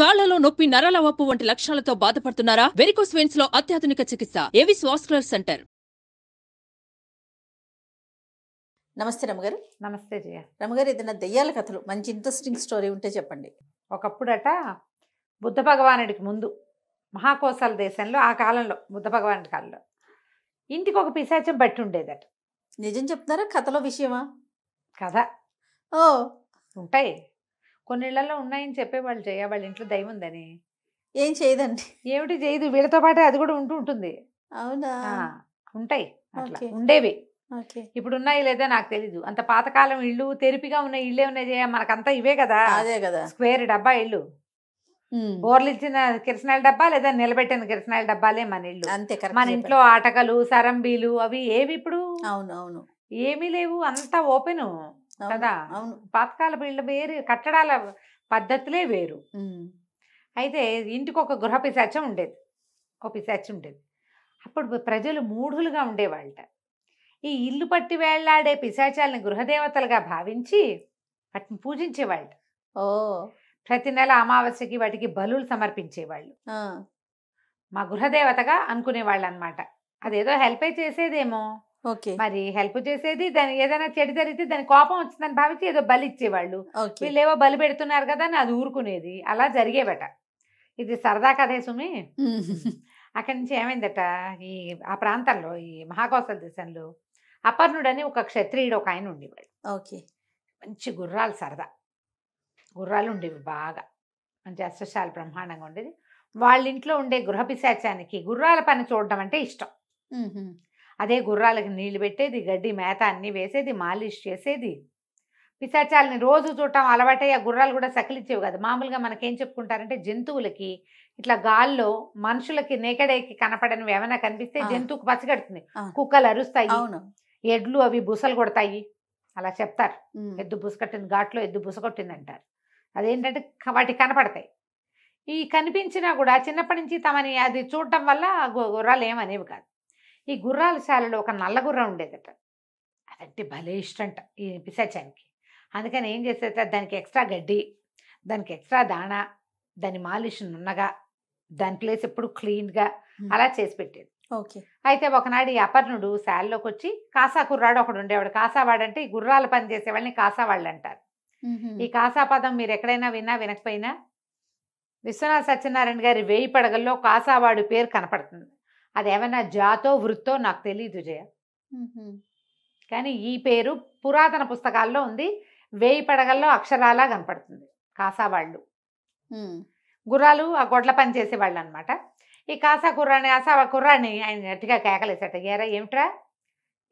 కాళ్లలో నొప్పి నరాల వప్పు వంటి లక్షణాలతో బాధపడుతున్నారా వెరికోస్ వెయిన్స్ లో అత్యాధునిక చికిత్స ఏవిస్ వాస్కులర్ సెంటర్ నమస్తే రమగారు నమస్తే జయ రమగారు ఏదైనా దెయ్యాల కథలు మంచి ఇంట్రెస్టింగ్ స్టోరీ ఉంటే చెప్పండి ఒకప్పుడట బుద్ధ భగవానుడికి ముందు మహాకోశాల దేశంలో ఆ కాలంలో బుద్ధ భగవానుడి కాలంలో ఇంటికి ఒక పిశాచం బట్టి ఉండేదట నిజం చెప్తున్నారా కథలో విషయమా కథ ఓ ఉంటాయి కొన్ని ఇళ్లలో ఉన్నాయని చెప్పే వాళ్ళు చేయ వాళ్ళ ఇంట్లో దైవం ఉందని ఏం చేయదండి ఏమిటి చేయదు వీళ్ళతో పాటే అది కూడా ఉంటూ ఉంటుంది అవునా ఉంటాయి ఉండేవి ఇప్పుడు ఉన్నాయి లేదా నాకు తెలీదు అంత పాతకాలం ఇళ్ళు తెరిపిగా ఉన్న ఇళ్ళే ఉన్నాయి మనకు మనకంతా ఇవే కదా అదే కదా స్క్వేర్ డబ్బా ఇళ్ళు బోర్లు ఇచ్చిన కిరసనాయల డబ్బా లేదా నిలబెట్టిన కిరసనాయల డబ్బాలే మన ఇల్లు అంతే మన ఇంట్లో ఆటకలు సరంబీలు అవి ఏవి ఇప్పుడు అవును అవును ఏమీ లేవు అంతా ఓపెన్ కదా అవును పథకాల బిళ్ళ వేరు కట్టడాల పద్ధతులే వేరు అయితే ఇంటికి ఒక గృహ పిశాచం ఉండేది ఒక పిశాచం ఉండేది అప్పుడు ప్రజలు మూఢులుగా ఉండేవాళ్ళట ఈ ఇల్లు పట్టి వేళ్లాడే పిశాచాలను గృహదేవతలుగా భావించి వాటిని పూజించేవాళ్ళు ఓ ప్రతి నెల అమావాస్యకి వాటికి బలులు సమర్పించేవాళ్ళు మా గృహదేవతగా అనుకునేవాళ్ళు అనమాట అదేదో అయి చేసేదేమో మరి హెల్ప్ చేసేది దాని ఏదైనా చెడు జరిగితే దాని కోపం వచ్చిందని భావించి ఏదో బలి ఇచ్చేవాళ్ళు వీళ్ళేవో బలి పెడుతున్నారు కదా అని అది ఊరుకునేది అలా జరిగేవట ఇది సరదా కదే సుమి అక్కడి నుంచి ఏమైందట ఈ ఆ ప్రాంతంలో ఈ మహాకోసల దేశంలో అపర్ణుడని ఒక క్షత్రియుడు ఒక ఆయన ఉండేవాడు ఓకే మంచి గుర్రాలు సరదా గుర్రాలు ఉండేవి బాగా మంచి అశ్వశాలు బ్రహ్మాండంగా ఉండేది వాళ్ళ ఇంట్లో ఉండే గృహపిశాచానికి గుర్రాల పని చూడడం అంటే ఇష్టం అదే గుర్రాలకు నీళ్లు పెట్టేది గడ్డి మేత అన్నీ వేసేది మాలిష్ చేసేది పిశాచాలని రోజు చూడటం అలవాటే ఆ గుర్రాలు కూడా సకిలిచ్చేవి కదా మామూలుగా మనకేం చెప్పుకుంటారంటే జంతువులకి ఇట్లా గాల్లో మనుషులకి నేకడేకి కనపడనివి ఏమైనా కనిపిస్తే జంతువుకు పచ్చగడుతుంది కుక్కలు అరుస్తాయి ఎడ్లు అవి బుసలు కొడతాయి అలా చెప్తారు ఎద్దు బుసకొట్టింది ఘాట్లో ఎద్దు బుసకొట్టింది అంటారు అదేంటంటే వాటికి కనపడతాయి ఈ కనిపించినా కూడా చిన్నప్పటి నుంచి తమని అది చూడటం వల్ల గుర్రాలు ఏమనేవి కాదు ఈ గుర్రాల శాలలో ఒక నల్లగుర్రం ఉండేదట అదంటే భలే ఇష్టంట ఈ పిశాచానికి అందుకని ఏం చేసేట దానికి ఎక్స్ట్రా గడ్డి దానికి ఎక్స్ట్రా దాణా దాని మాలిష్ నున్నగా దాని ప్లేస్ ఎప్పుడు క్లీన్గా అలా చేసి పెట్టేది ఓకే అయితే ఒకనాడు ఈ అపర్ణుడు శాలలోకి వచ్చి కాసా కుర్రాడు ఒకడు ఉండేవాడు కాసావాడు అంటే ఈ గుర్రాలు పని చేసేవాడిని కాసావాళ్ళు అంటారు ఈ కాసా పదం మీరు ఎక్కడైనా విన్నా వినకపోయినా విశ్వనాథ్ సత్యనారాయణ గారి వేయి పడగల్లో కాసావాడు పేరు కనపడుతుంది ఏమైనా జాతో వృత్తో నాకు తెలియదు జయ కానీ ఈ పేరు పురాతన పుస్తకాల్లో ఉంది వేయి పడగల్లో అక్షరాలా కనపడుతుంది కాసావాళ్ళు గుర్రాలు ఆ గొడ్ల పని చేసేవాళ్ళు అనమాట ఈ కాసా కుర్రాని ఆసా కుర్రాని ఆయన గట్టిగా కేకలేసట ఏరా ఏమిట్రా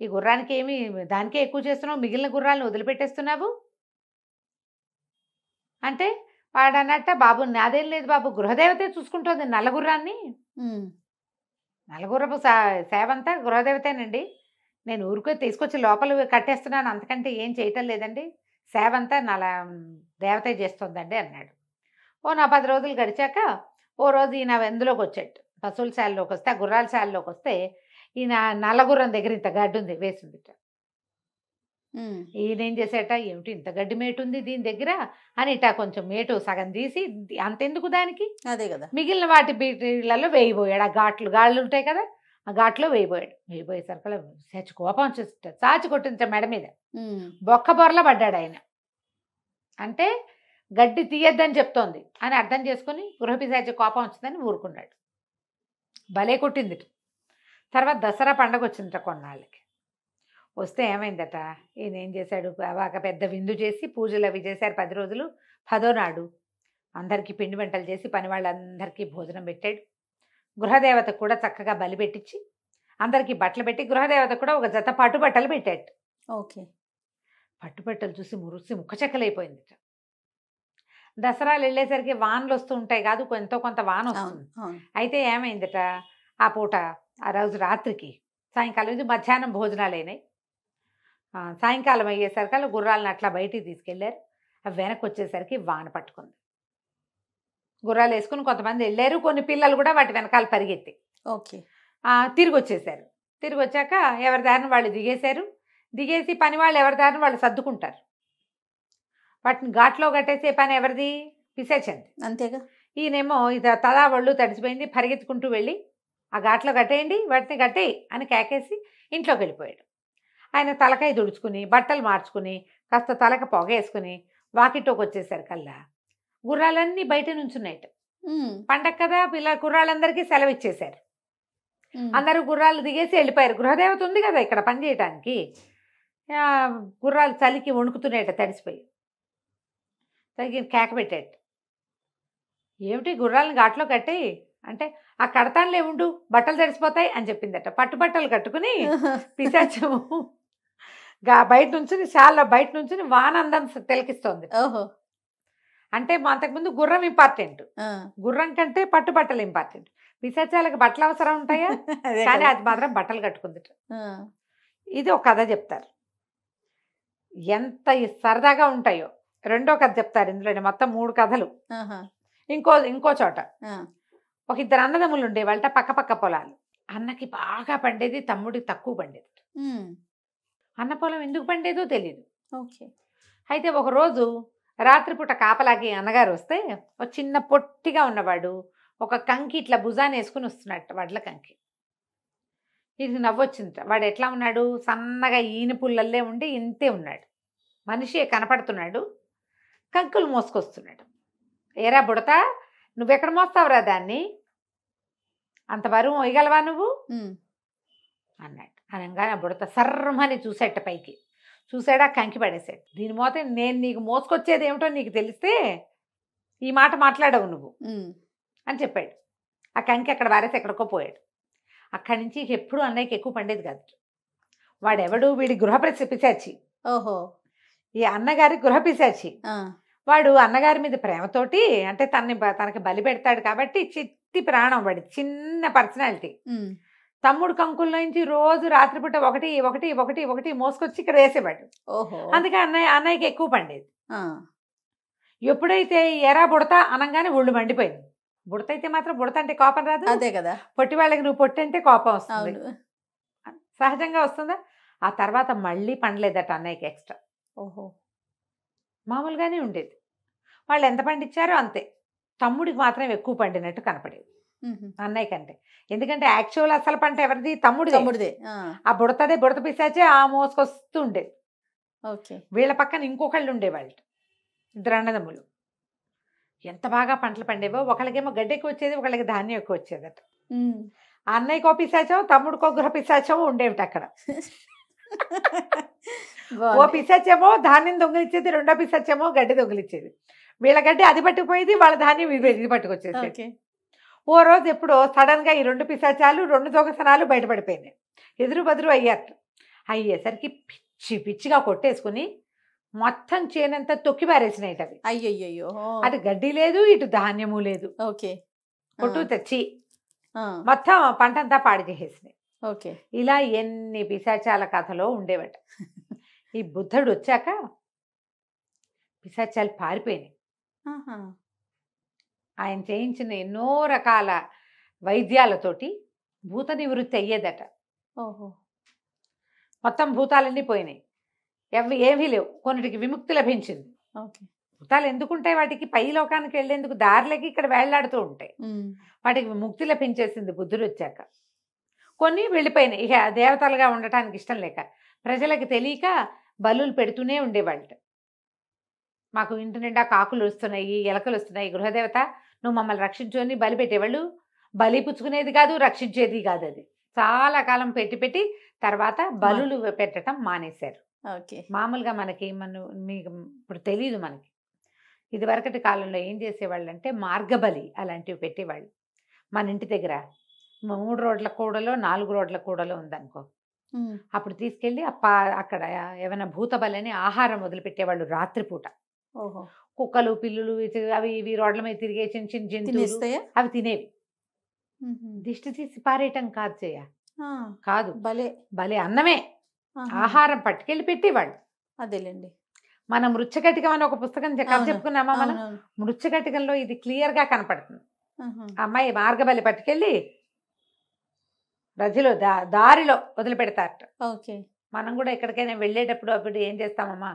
ఈ గుర్రానికి ఏమి దానికే ఎక్కువ చేస్తున్నావు మిగిలిన గుర్రాలను వదిలిపెట్టేస్తున్నావు అంటే వాడన్నట్ట బాబు నాదేం లేదు బాబు గృహదేవతే చూసుకుంటుంది నల్లగుర్రాన్ని నలుగురపు సేవంతా గృహదేవతేనండి నేను ఊరికే తీసుకొచ్చి లోపల కట్టేస్తున్నాను అంతకంటే ఏం చేయటం లేదండి సేవంతా అంతా నల దేవత చేస్తుందండి అన్నాడు ఓ నా పది రోజులు గడిచాక ఓ రోజు ఈయన ఎందులోకి వచ్చాడు పశువుల శాలలోకి వస్తే ఆ గుర్రాల శాలలోకి వస్తే ఈయన నల్లగుర్రం దగ్గర ఇంత గడ్డు ఉంది వేసింది ఈయనేం చేసేట ఏమిటి ఇంత గడ్డి మేటు ఉంది దీని దగ్గర అని ఇట కొంచెం మేటు సగం తీసి అంతెందుకు దానికి అదే కదా మిగిలిన వాటి బీటీలలో వేయిపోయాడు ఆ ఘాట్లు గాళ్ళు ఉంటాయి కదా ఆ ఘాట్లో వేయిపోయాడు వేయిపోయేసరికి చచ్చి కోపం చూస్తాడు చాచి కొట్టించ మెడ మీద బొక్క బొరల పడ్డాడు ఆయన అంటే గడ్డి తీయద్దని చెప్తోంది అని అర్థం చేసుకుని గృహపిశాచి కోపం వచ్చిందని ఊరుకున్నాడు భలే కొట్టింది తర్వాత దసరా పండగ వచ్చిందిట కొన్నాళ్ళకి వస్తే ఏమైందట ఈయన ఏం చేశాడు ఒక పెద్ద విందు చేసి పూజలు అవి చేశారు పది రోజులు పదో నాడు అందరికీ పిండి వంటలు చేసి పని వాళ్ళందరికీ భోజనం పెట్టాడు గృహదేవత కూడా చక్కగా బలి పెట్టించి అందరికీ బట్టలు పెట్టి గృహదేవత కూడా ఒక జత పట్టుబట్టలు పెట్టాడు ఓకే పట్టుబట్టలు చూసి మురిసి ముఖచక్కలైపోయిందిట దసరాలు వెళ్ళేసరికి వానలు వస్తూ ఉంటాయి కాదు ఎంతో కొంత వాన వస్తుంది అయితే ఏమైందట ఆ పూట ఆ రోజు రాత్రికి సాయంకాలం ఇది మధ్యాహ్నం భోజనాలు అయినాయి సాయంకాలం అయ్యేసరికి అలా గుర్రాలను అట్లా బయటికి తీసుకెళ్ళారు అవి వెనక్కి వచ్చేసరికి వాన పట్టుకుంది గుర్రాలు వేసుకుని కొంతమంది వెళ్ళారు కొన్ని పిల్లలు కూడా వాటి వెనకాల పరిగెత్తి ఓకే తిరిగి వచ్చేసారు తిరిగి వచ్చాక ఎవరి దారిని వాళ్ళు దిగేశారు దిగేసి పని వాళ్ళు ఎవరి దారిని వాళ్ళు సర్దుకుంటారు వాటిని ఘాట్లో కట్టేసే పని ఎవరిది పిసేచండి అంతేగా ఈయనేమో ఇది తలా వాళ్ళు తడిచిపోయింది పరిగెత్తుకుంటూ వెళ్ళి ఆ ఘాట్లో కట్టేయండి వాటిని కట్టేయి అని కేకేసి ఇంట్లోకి వెళ్ళిపోయాడు ఆయన తలకాయ దుడుచుకుని బట్టలు మార్చుకుని కాస్త తలక వేసుకుని వాకిటోకి వచ్చేసారు కల్లా గుర్రాలన్నీ బయట నుంచున్నాయట పండగ కదా పిల్ల గుర్రాలందరికీ సెలవు ఇచ్చేశారు అందరూ గుర్రాలు దిగేసి వెళ్ళిపోయారు గృహదేవత ఉంది కదా ఇక్కడ పని చేయటానికి గుర్రాలు చలికి వణుకుతున్నాయట తడిసిపోయి తగిన కేక పెట్టాడు ఏమిటి గుర్రాలను ఘాట్లో కట్టాయి అంటే ఆ కడతానులే ఉండు బట్టలు తడిసిపోతాయి అని చెప్పిందట పట్టు బట్టలు కట్టుకుని పిశాచము బయట నుంచి శాలలో బయట నుంచి వానందం తెలికిస్తుంది ఓహో అంటే మా అంతకుముందు గుర్రం ఇంపార్టెంట్ గుర్రం కంటే పట్టు బట్టలు ఇంపార్టెంట్ విశాచాలకు బట్టలు అవసరం ఉంటాయా కానీ అది మాత్రం బట్టలు కట్టుకుంది ఇది ఒక కథ చెప్తారు ఎంత సరదాగా ఉంటాయో రెండో కథ చెప్తారు ఇందులోనే మొత్తం మూడు కథలు ఇంకో ఇంకో చోట ఒక ఇద్దరు అన్నదమ్ములు వాళ్ళ పక్క పక్క పొలాలు అన్నకి బాగా పండేది తమ్ముడికి తక్కువ పండేది అన్న పొలం ఎందుకు పండేదో తెలియదు ఓకే అయితే ఒకరోజు రాత్రిపూట కాపలాకి అన్నగారు వస్తే ఒక చిన్న పొట్టిగా ఉన్నవాడు ఒక కంకి ఇట్లా భుజాన్ని వేసుకుని వస్తున్నట్టు వడ్ల కంకి ఇది నవ్వొచ్చింది వాడు ఎట్లా ఉన్నాడు సన్నగా ఈని పుల్లల్లే ఉండి ఇంతే ఉన్నాడు మనిషి కనపడుతున్నాడు కంకులు మోసుకొస్తున్నాడు ఏరా బుడత నువ్వెక్కడ మోస్తావురా దాన్ని అంత బరువు వేయగలవా నువ్వు అన్నాడు అనగానే బుడత సర్మని చూసేట పైకి చూసాడా కంకి పడేసాడు దీని మోతే నేను నీకు మోసుకొచ్చేది ఏమిటో నీకు తెలిస్తే ఈ మాట మాట్లాడవు నువ్వు అని చెప్పాడు ఆ కంకి అక్కడ వారేసి ఎక్కడికో పోయాడు అక్కడి నుంచి ఎప్పుడు అన్నయ్యకి ఎక్కువ పండేది కాదు వాడెవడు వీడి గృహప్రతి పిశాచి ఓహో ఈ అన్నగారి గృహ పిశాచి వాడు అన్నగారి మీద ప్రేమతోటి అంటే తనని తనకి బలి పెడతాడు కాబట్టి చిత్తి ప్రాణం వాడి చిన్న పర్సనాలిటీ తమ్ముడు కంకుల నుంచి రోజు రాత్రిపూట ఒకటి ఒకటి ఒకటి ఒకటి మోసుకొచ్చి ఇక్కడ వేసేవాడు అందుకే అన్నయ్య అన్నయ్యకి ఎక్కువ పండేది ఎప్పుడైతే ఎరా బుడతా అనగానే ఒళ్ళు మండిపోయింది బుడత అయితే మాత్రం బుడత అంటే కోపం రాదు అదే కదా పొట్టి వాళ్ళకి నువ్వు పొట్టి అంటే కోపం వస్తుంది సహజంగా వస్తుందా ఆ తర్వాత మళ్ళీ పండలేదట అన్నయ్యకి ఎక్స్ట్రా ఓహో మామూలుగానే ఉండేది వాళ్ళు ఎంత పండించారో అంతే తమ్ముడికి మాత్రం ఎక్కువ పండినట్టు కనపడేది అన్నయ్య కంటే ఎందుకంటే యాక్చువల్ అసలు పంట ఎవరిది తమ్ముడు తమ్ముడిదే ఆ బుడతదే బుడత పిసాచే ఆ మోసుకొస్తుండే ఓకే వీళ్ళ పక్కన ఇంకొకళ్ళు ఉండేవాళ్ళు ఇద్దరు అన్నదమ్ములు ఎంత బాగా పంటలు పండేవో ఒకళ్ళకేమో గడ్డ ఎక్కువ వచ్చేది ఒకళ్ళకి ధాన్యం ఎక్కువ వచ్చేదట అన్నయ్యకో పిశాచం తమ్ముడికో గృహ పిశాచం ఉండేవిట అక్కడ ఓ పిశాచేమో ధాన్యం దొంగిలిచ్చేది రెండో పిశాచేమో గడ్డి దొంగిలిచ్చేది వీళ్ళ గడ్డి అది పట్టుకుపోయేది వాళ్ళ ధాన్యం ఇది పట్టుకొచ్చేది ఓ రోజు ఎప్పుడో సడన్గా ఈ రెండు పిశాచాలు రెండు దొంగసనాలు బయటపడిపోయినాయి ఎదురు బదురు అయ్యారు అయ్యేసరికి పిచ్చి పిచ్చిగా కొట్టేసుకుని మొత్తం చేనంతా తొక్కి పారేసినాయి అవి అయ్యయ్యో అటు గడ్డి లేదు ఇటు ధాన్యము లేదు ఓకే కొట్టు తెచ్చి మొత్తం పంట అంతా పాడు చేసేసినాయి ఓకే ఇలా ఎన్ని పిశాచాల కథలో ఉండేవట ఈ బుద్ధుడు వచ్చాక పిశాచాలు పారిపోయినాయి ఆయన చేయించిన ఎన్నో రకాల వైద్యాలతోటి భూత నివృత్తి అయ్యేదట ఓహో మొత్తం భూతాలన్నీ పోయినాయి ఎవ ఏమీ లేవు కొన్నిటికి విముక్తి లభించింది ఓకే భూతాలు ఎందుకుంటాయి వాటికి పై లోకానికి వెళ్ళేందుకు దారిలోకి ఇక్కడ వేళ్లాడుతూ ఉంటాయి వాటికి ముక్తి లభించేసింది బుద్ధుడు వచ్చాక కొన్ని వెళ్ళిపోయినాయి ఇక దేవతలుగా ఉండటానికి ఇష్టం లేక ప్రజలకు తెలియక బలులు పెడుతూనే ఉండేవాళ్ళు మాకు ఇంటి నిండా కాకులు వస్తున్నాయి ఎలకలు వస్తున్నాయి గృహదేవత నువ్వు మమ్మల్ని రక్షించు అని బలి పెట్టేవాళ్ళు బలి పుచ్చుకునేది కాదు రక్షించేది కాదు అది చాలా కాలం పెట్టి పెట్టి తర్వాత బలులు పెట్టడం మానేశారు ఓకే మామూలుగా మనకి మన మీకు ఇప్పుడు తెలియదు మనకి ఇదివరకటి కాలంలో ఏం చేసేవాళ్ళు అంటే మార్గబలి అలాంటివి పెట్టేవాళ్ళు మన ఇంటి దగ్గర మూడు రోడ్ల కూడలో నాలుగు రోడ్ల కూడలో ఉందనుకో అప్పుడు తీసుకెళ్ళి అక్కడ ఏమైనా అని ఆహారం వదిలిపెట్టేవాళ్ళు రాత్రిపూట కుక్కలు పిల్లులు అవి ఇవి రోడ్ల మీద తిరిగే చిన్న చిన్న జంతువులు అవి తినేవి దిష్టి తీసి పారేయటం కాదు చేయ కాదు భలే భలే అన్నమే ఆహారం పట్టుకెళ్ళి పెట్టేవాళ్ళు అదేలేండి మన మృత్యకటికం అని ఒక పుస్తకం చెప్పుకున్నామా మనం మృత్యకటికంలో ఇది క్లియర్ గా కనపడుతుంది అమ్మాయి మార్గబలి పట్టుకెళ్ళి రజలో దా దారిలో వదిలిపెడతారట ఓకే మనం కూడా ఎక్కడికైనా వెళ్ళేటప్పుడు అప్పుడు ఏం చేస్తామమ్మా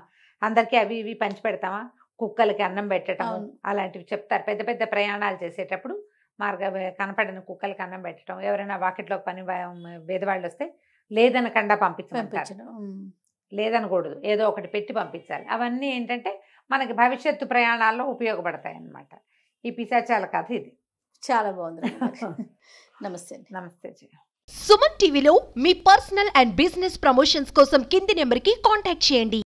అందరికీ అవి ఇవి పంచి పెడతామా కుక్కలకి అన్నం పెట్టడం అలాంటివి చెప్తారు పెద్ద పెద్ద ప్రయాణాలు చేసేటప్పుడు మార్గ కనపడిన కుక్కలకి అన్నం పెట్టడం ఎవరైనా వాకిట్లో పని వేదవాళ్ళు వస్తే లేదనకుండా పంపించడం లేదనకూడదు ఏదో ఒకటి పెట్టి పంపించాలి అవన్నీ ఏంటంటే మనకి భవిష్యత్తు ప్రయాణాల్లో ఉపయోగపడతాయి అన్నమాట ఈ పిశాచాల కథ ఇది చాలా బాగుంది నమస్తే నమస్తే సుమన్ టీవీలో మీ పర్సనల్ అండ్ బిజినెస్ ప్రమోషన్స్ కోసం కింది నెంబర్కి కాంటాక్ట్ చేయండి